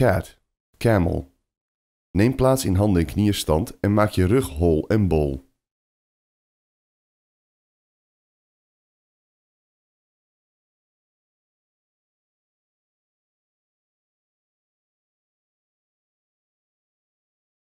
cat, camel. Neem plaats in handen- en knieënstand en maak je rug hol en bol.